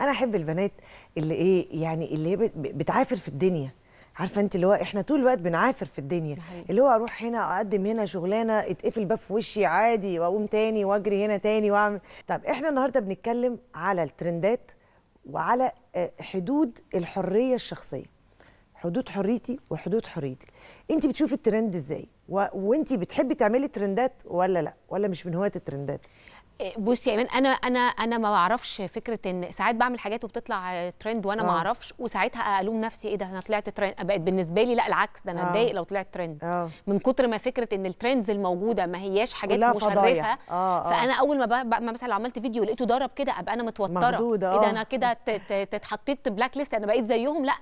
انا احب البنات اللي ايه يعني اللي هي بتعافر في الدنيا عارفه انت اللي هو احنا طول الوقت بنعافر في الدنيا اللي هو اروح هنا اقدم هنا شغلانه اتقفل باب في وشي عادي واقوم تاني واجري هنا تاني واعمل طب احنا النهارده بنتكلم على الترندات وعلى آه، حدود الحريه الشخصيه حدود حريتي وحدود حريتك انت بتشوفي الترند ازاي و... وانت بتحبي تعملي ترندات ولا لا ولا مش من هواة الترندات بصي يا يعني ايمان انا انا انا ما بعرفش فكره ان ساعات بعمل حاجات وبتطلع ترند وانا آه. ما اعرفش وساعتها الوم نفسي ايه ده انا طلعت ترند بقت بالنسبه لي لا العكس ده انا آه. اتضايق آه. لو طلعت ترند آه. من كتر ما فكره ان الترندز الموجوده ما هياش حاجات مشرفه آه. آه. فانا اول ما, بقى ما مثلا عملت فيديو لقيته ضرب كده ابقى انا متوتره مخدودة. آه. ايه ده آه. انا كده اتحطيت بلاك ليست انا بقيت زيهم لا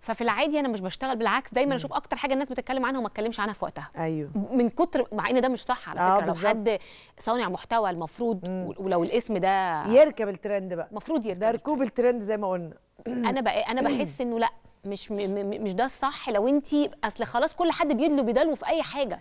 ففي العادي انا مش بشتغل بالعكس دايما اشوف اكتر حاجه الناس بتتكلم عنها وما اتكلمش عنها في وقتها ايوه من كتر مع ان ده مش صح على آه، فكره آه لو حد صانع محتوى المفروض المفروض ولو الاسم ده يركب الترند بقى المفروض يركب ده ركوب الترند زي ما قلنا انا بقى انا بحس انه لا مش مش ده الصح لو انت اصل خلاص كل حد بيدلو بيدلو في اي حاجه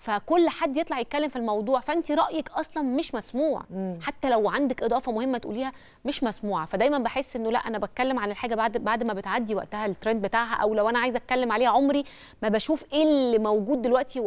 فكل حد يطلع يتكلم في الموضوع فانت رايك اصلا مش مسموع حتى لو عندك اضافه مهمه تقوليها مش مسموعه فدايما بحس انه لا انا بتكلم عن الحاجه بعد بعد ما بتعدي وقتها الترند بتاعها او لو انا عايزه اتكلم عليها عمري ما بشوف ايه اللي موجود دلوقتي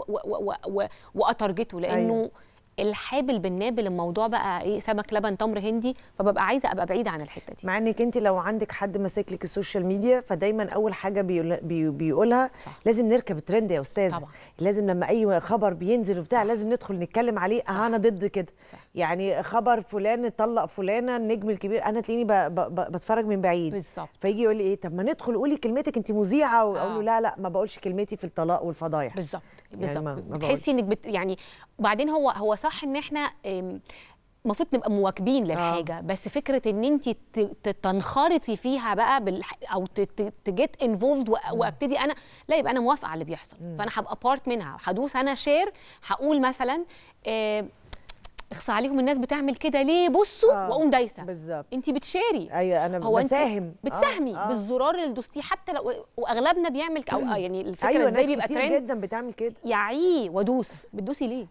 واترجته لانه أيوة. الحابل بالنابل الموضوع بقى ايه سمك لبن تمر هندي فببقى عايزه ابقى بعيده عن الحته دي مع انك انت لو عندك حد ماسك لك السوشيال ميديا فدايما اول حاجه بيقول بي بيقولها صح. لازم نركب ترند يا استاذه طبعا. لازم لما اي خبر بينزل وبتاع لازم ندخل نتكلم عليه انا ضد كده صح. يعني خبر فلان طلق فلانه النجم الكبير انا تلاقيني بتفرج من بعيد بالظبط فيجي يقول لي ايه طب ما ندخل قولي كلمتك انت مذيعه واقول له آه. لا لا ما بقولش كلمتي في الطلاق والفضايح بالظبط يعني بالظبط يعني تحسي انك بت... يعني وبعدين هو هو صح ان احنا المفروض نبقى مواكبين آه. للحاجه آه. بس فكره ان انت تنخرطي فيها بقى بال... او تجيت انفولد و... وابتدي انا لا يبقى انا موافقه على اللي بيحصل مم. فانا هبقى بارت منها هدوس انا شير هقول مثلا آه اخصى عليهم الناس بتعمل كده ليه بصوا آه. واقوم دايسه بالظبط انت بتشاري ايوه انا هو بساهم آه. بتساهمي آه. آه. بالزرار اللي دوستيه حتى لو واغلبنا بيعمل او آه يعني الفكره أيوة ازاي بيبقى ترند جدا بتعمل كده يا عي وادوس بتدوسي ليه